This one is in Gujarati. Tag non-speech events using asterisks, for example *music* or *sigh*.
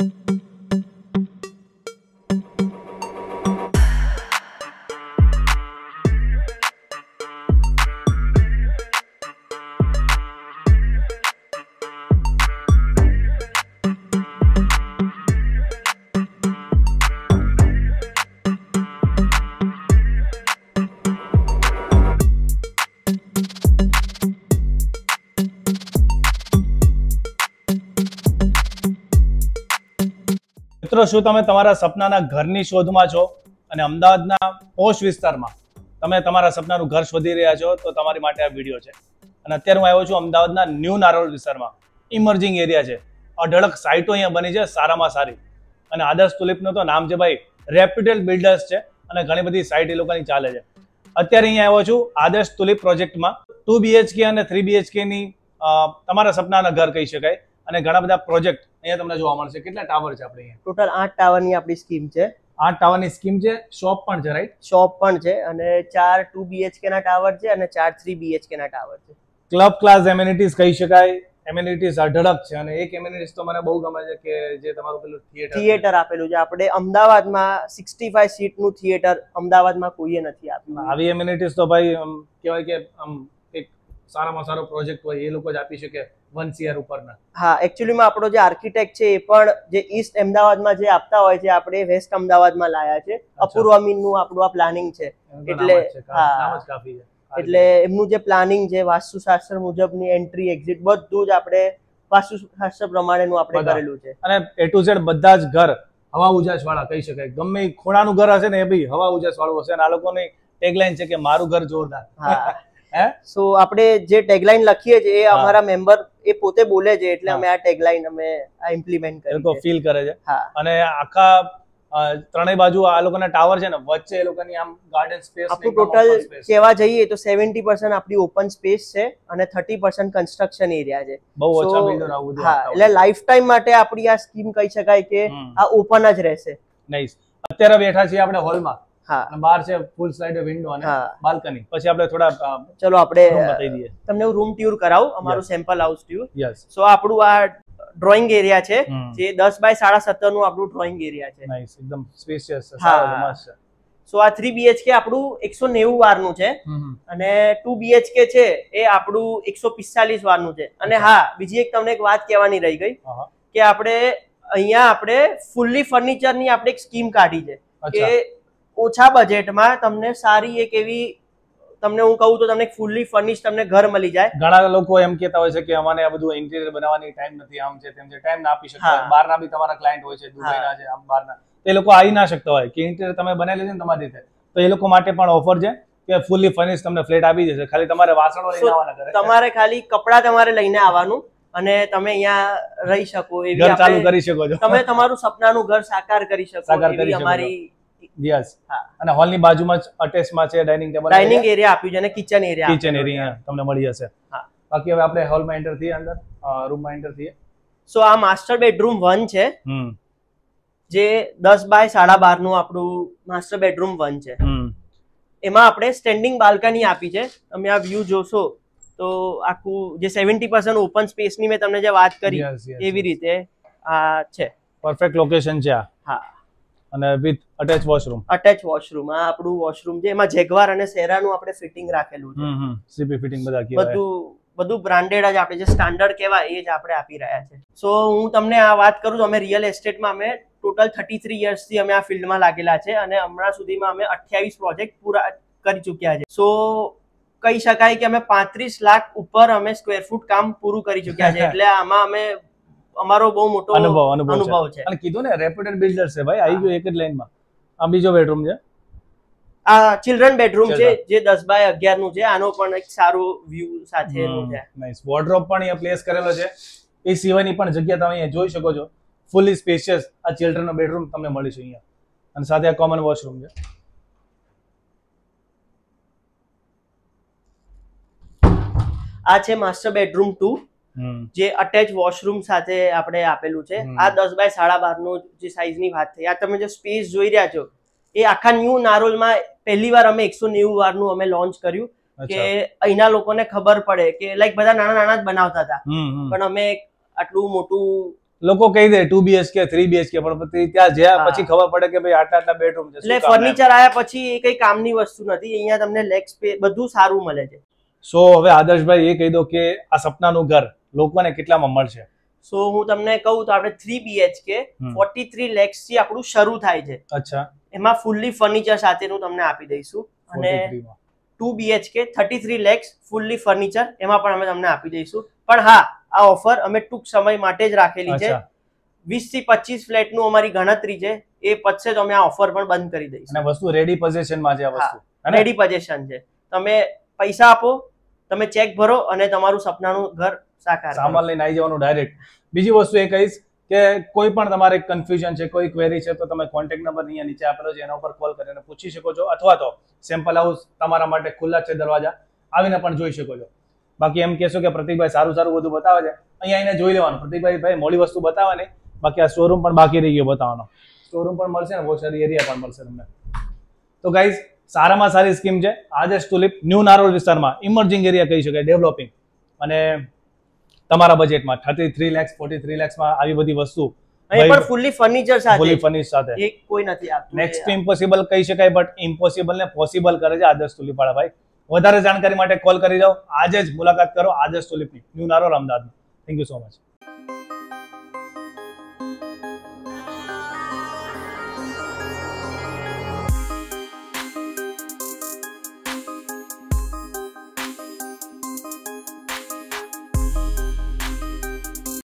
thank you મિત્રો શું તમે તમારા સપનાના ઘરની શોધમાં છો અને અમદાવાદના પોશ વિસ્તારમાં તમે તમારા સપનાનું ઘર શોધી રહ્યા છો તો તમારી માટે આ વિડીયો છે અને અત્યારે હું આવ્યો છું અમદાવાદના ન્યૂ નારોલ વિસ્તારમાં ઇમર્જિંગ એરિયા છે અઢળક સાઇટો અહીંયા બની છે સારામાં સારી અને આદર્શ તુલિપનું તો નામ છે ભાઈ રેપ્યુટેડ બિલ્ડર્સ છે અને ઘણી બધી સાઇટ એ લોકોની ચાલે છે અત્યારે અહીંયા આવ્યો છું આદર્શ તુલિપ પ્રોજેક્ટમાં ટુ બીએચકે અને થ્રી બીએચકેની તમારા સપનાના ઘર કહી શકાય અને ઘણા બધા પ્રોજેક્ટ અહીંયા તમને જોવા મળશે કેટલા ટાવર છે આપણે અહીંયા ટોટલ આઠ ટાવરની આપણી સ્કીમ છે આઠ ટાવરની સ્કીમ છે શોપ પણ છે રાઈટ શોપ પણ છે અને ચાર ટુ બીએચકે ના ટાવર છે અને ચાર થ્રી બીએચકે ના ટાવર છે ક્લબ ક્લાસ એમ્યુનિટીઝ કહી શકાય એમ્યુનિટીઝ અઢળક છે અને એક એમ્યુનિટીઝ તો મને બહુ ગમે છે કે જે તમારું પેલું થિયેટર થિયેટર આપેલું છે આપણે અમદાવાદમાં સિક્સટી ફાઈવ સીટનું થિયેટર અમદાવાદમાં કોઈએ નથી આપ્યું આવી એમ્યુનિટીઝ તો ભાઈ કેવાય કે આમ સારામાં સારો પ્રોજેક્ટ હોય એ લોકો જ આપી શકે હા એકચ્યુઅલીમાં આપણો જે આર્કિટેક્ટ છે એ પણ જે ઈસ્ટ અમદાવાદમાં જે આપતા હોય છે આપણે વેસ્ટ અમદાવાદમાં લાયા છે અપૂર્વ મીનનું આપણું આ પ્લાનિંગ છે એટલે હા એટલે એમનું જે પ્લાનિંગ છે વાસ્તુશાસ્ત્ર મુજબની એન્ટ્રી એક્ઝિટ બધું જ આપણે વાસ્તુશાસ્ત્ર પ્રમાણેનું આપણે કરેલું છે અને એ ટુ ઝેડ બધા જ ઘર હવા ઉજાસ વાળા કહી શકાય ગમે ખોડાનું ઘર હશે ને એ બી હવા ઉજાસ વાળું હશે અને આ લોકોની ટેગલાઈન છે કે મારું ઘર જોરદાર હા સો આપણે જે ટેગલાઇન લખીએ છીએ એ અમારા મેમ્બર એ પોતે બોલે છે એટલે અમે આ ટેગલાઇન અમે આ ઇમ્પ્લિમેન્ટ કરી લોકો ફીલ કરે છે અને આખા ત્રણેય બાજુ આ લોકોના ટાવર છે ને વચ્ચે એ લોકોની આમ ગાર્ડન સ્પેસ આપણું ટોટલ કહેવા જઈએ તો 70% આપણી ઓપન સ્પેસ છે અને 30% કન્સ્ટ્રક્શન એરિયા છે બહુ ઓછા બિલ્ડર આવું હા એટલે લાઈફ ટાઈમ માટે આપણી આ સ્કીમ કહી શકાય કે આ ઓપન જ રહેશે નાઈસ અત્યારે બેઠા છીએ આપણે હોલમાં અને બહાર છે ફૂલ સ્લાઇડ વિન્ડો અને બાલ્કની પછી આપણે થોડા ચલો આપણે તમને રૂમ ટ્યુર કરાવું અમારું સેમ્પલ હાઉસ ટ્યુર સો આપણું આ ડ્રોઈંગ એરિયા છે જે દસ બાય સાડા સત્તર નું આપણું ડ્રોઈંગ એરિયા છે એકદમ સ્પેશિયસ સો આ થ્રી બીએચકે આપણું એકસો નેવું વારનું છે અને ટુ બીએચકે છે એ આપણું એકસો પિસ્તાલીસ વારનું છે અને હા બીજી એક તમને એક વાત કહેવાની રહી ગઈ કે આપણે અહીંયા આપણે ફૂલ્લી ફર્નિચરની આપણે એક સ્કીમ કાઢી છે કે ઓછા બજેટમાં તમને સારી એક એવી તમને હું કહું તો તમને ફૂલ્લી ફર્નિશ તમને ઘર મળી જાય ઘણા લોકો એમ કહેતા હોય છે કે અમને આ બધું ઇન્ટિરિયર બનાવવાની ટાઈમ નથી આમ છે તેમ છે ટાઈમ ના આપી શકતા બહારના બી તમારા ક્લાયન્ટ હોય છે દુબઈના છે આમ બહારના એ લોકો આવી ના શકતા હોય કે ઇન્ટિરિયર તમે બનાવી લેજો ને તમારી રીતે તો એ લોકો માટે પણ ઓફર છે કે ફૂલ્લી ફર્નિશ તમને ફ્લેટ આપી દેશે ખાલી તમારે વાસણો લઈને આવવાના ઘરે તમારે ખાલી કપડા તમારે લઈને આવવાનું અને તમે અહીંયા રહી શકો એવી ચાલુ કરી શકો છો તમે તમારું સપનાનું ઘર સાકાર કરી શકો એવી અમારી યસ અને હોલ ની બાજુમાં અટેચમાં છે ડાઇનિંગ ટેબલ ડાઇનિંગ એરિયા આપ્યું છે અને કિચન એરિયા કિચન એરિયા તમને મળી જશે હા બાકી હવે આપણે હોલમાં એન્ટર થઈએ અંદર રૂમમાં એન્ટર થઈએ સો આ માસ્ટર બેડરૂમ વન છે જે દસ બાય સાડા બાર નું આપણું માસ્ટર બેડરૂમ વન છે હમ એમાં આપણે સ્ટેન્ડિંગ બાલ્કની આપી છે તમે આ વ્યૂ જોશો તો આખું જે સેવન્ટી પર્સન્ટ ઓપન ની મેં તમને જે વાત કરી એવી રીતે આ છે પરફેક્ટ લોકેશન છે આ હા અને with attach washroom attach washroom આ આપણું વોશરૂમ છે એમાં જેગવાર અને સેરાનું આપણે ફિટિંગ રાખેલું છે સીપી ફિટિંગ બધા બધું બધું બ્રાન્ડેડ જ આપણે જે સ્ટાન્ડર્ડ કેવા એ જ આપણે આપી રહ્યા છે સો હું તમને આ વાત કરું તો અમે રિયલ એસ્ટેટમાં અમે ટોટલ થર્ટી થ્રી યર્સથી અમે આ ફિલ્ડમાં લાગેલા છે અને હમણાં સુધીમાં અમે અઠ્યાવીસ પ્રોજેક્ટ પૂરા કરી ચુક્યા છે સો કહી શકાય કે અમે પાંત્રીસ લાખ ઉપર અમે સ્ક્વેર ફૂટ કામ પૂરું કરી ચુક્યા છે *laughs* એટલે આમાં અમે અમારો બહુ મોટો અનુભવ અનુભવ છે અને કીધું ને રેપ્યુટેડ બિલ્ડર છે ભાઈ આવી ગયો એક જ લાઈનમાં આ બીજો બેડરૂમ છે આ ચિલ્ડ્રન બેડરૂમ છે જે 10 બાય 11 નું છે આનો પણ એક સારો વ્યૂ સાથે નું છે નાઈસ વોર્ડરોબ પણ અહીંયા પ્લેસ કરેલો છે એ સિવાયની પણ જગ્યા તમે અહીંયા જોઈ શકો છો ફૂલી સ્પેશિયસ આ ચિલ્ડ્રનનો બેડરૂમ તમને મળી છે અહીંયા અને સાથે આ કોમન વોશરૂમ છે આ છે માસ્ટર બેડરૂમ 2 જે અટેચ વોશરૂમ સાથે આપણે આપેલું છે આ દસ બાય સાડા બાર નું જે ની વાત થઈ આ તમે જે સ્પેસ જોઈ રહ્યા છો એ આખા ન્યુ નારોલ માં પહેલી વાર અમે એકસો નેવું વાર નું અમે લોન્ચ કર્યું કે અહીંના લોકોને ખબર પડે કે લાઈક બધા નાના નાના જ બનાવતા હતા પણ અમે આટલું મોટું લોકો કહી દે ટુ બીએચકે થ્રી બીએચકે પણ ત્યાં જ્યાં પછી ખબર પડે કે ભાઈ આટલા આટલા બેડરૂમ છે એટલે ફર્નિચર આયા પછી એ કઈ કામની વસ્તુ નથી અહીંયા તમને લેગ સ્પેસ બધું સારું મળે છે સો હવે આદર્શભાઈ એ કહી દો કે આ સપનાનું ઘર લોકોને કેટલામાં મળશે સો હું તમને કહું તો આપણે three BHK forty three lakhs થી આપણું શરૂ થાય છે અચ્છા એમાં ફૂલ્લી ફર્નિચર સાથે હું તમને આપી દઈશું અને two BHK thirty three lakhs fully furniture એમાં પણ અમે તમને આપી દઈશું પણ હા આ ઓફર અમે ટૂંક સમય માટે જ રાખેલી છે વીસ થી પચીસ ફ્લેટનું અમારી ગણતરી છે એ પછી તો અમે આ ઓફર પણ બંધ કરી દઈશું અને વસ્તુ રેડી પોઝેશનમાં છે આ વસ્તુ રેડી પોઝેશન છે તમે પૈસા આપો તમે ચેક ભરો અને તમારું સપનાનું ઘર સામાન લઈને આવી જવાનું ડાયરેક્ટ બીજી વસ્તુ એ કહીશ કે કોઈ પણ તમારે કન્ફ્યુઝન છે કોઈ ક્વેરી છે તો તમે કોન્ટેક્ટ નંબર અહીંયા નીચે આપેલો છે એના ઉપર કોલ કરીને પૂછી શકો છો અથવા તો સેમ્પલ હાઉસ તમારા માટે ખુલ્લા છે દરવાજા આવીને પણ જોઈ શકો છો બાકી એમ કહેશો કે પ્રતિકભાઈ સારું સારું બધું બતાવે છે અહીંયા એને જોઈ લેવાનું પ્રતિકભાઈ ભાઈ મોડી વસ્તુ બતાવવાની બાકી આ શોરૂમ પણ બાકી રહી ગયો બતાવવાનો શોરૂમ પણ મળશે ને વોશરી એરિયા પણ મળશે તમને તો ગાઈઝ સારામાં સારી સ્કીમ છે આજે ટુલિપ ન્યૂ નારોલ વિસ્તારમાં ઇમર્જિંગ એરિયા કહી શકાય ડેવલપિંગ અને તમારા બજેટમાં thirty three lakhs forty three લેક્સમાં આવી બધી વસ્તુ પણ ફર્નિચર સાથે કોઈ નથી નેક્સ્ટ ટુ ઇમ્પોસિબલ કહી શકાય બટ ઇમ્પોસિબલ ને પોસિબલ કરે છે આદર્શ તુલીપાળા ભાઈ વધારે જાણકારી માટે કોલ કરી જાઓ આજે જ મુલાકાત કરો આદર્શ તુલીપની new Naroda Ahmedabad thank you so much